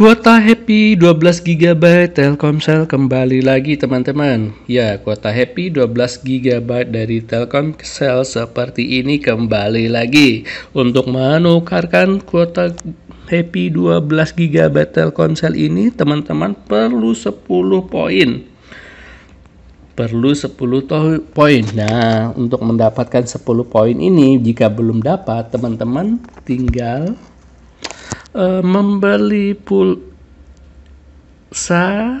Kuota Happy 12 GB Telkomsel kembali lagi teman-teman. Ya, kuota Happy 12 GB dari Telkomsel seperti ini kembali lagi untuk menukarkan kuota Happy 12 GB Telkomsel ini teman-teman perlu 10 poin. Perlu 10 poin. Nah, untuk mendapatkan 10 poin ini jika belum dapat teman-teman tinggal Eh, membeli pulsa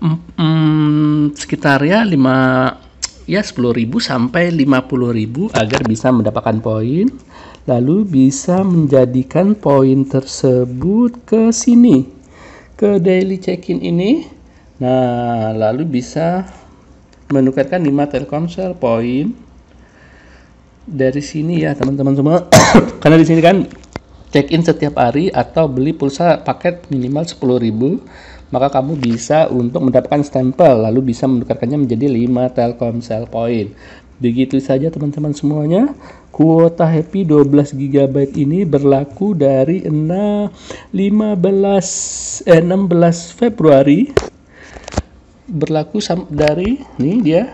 mm, mm sekitar ya 5 ya 10.000 sampai 50.000 agar bisa mendapatkan poin lalu bisa menjadikan poin tersebut ke sini ke daily check-in ini nah lalu bisa menukarkan 5 Telkomsel poin dari sini ya teman-teman semua karena di sini kan check in setiap hari atau beli pulsa paket minimal 10.000 maka kamu bisa untuk mendapatkan stempel lalu bisa menukarkannya menjadi 5 Telkomsel point. Begitu saja teman-teman semuanya. Kuota Happy 12 GB ini berlaku dari 6 15 eh, 16 Februari berlaku dari nih dia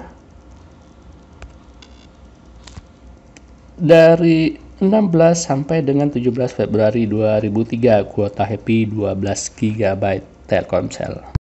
dari 16 sampai dengan 17 Februari 2003 kuota happy 12 GB Telkomsel.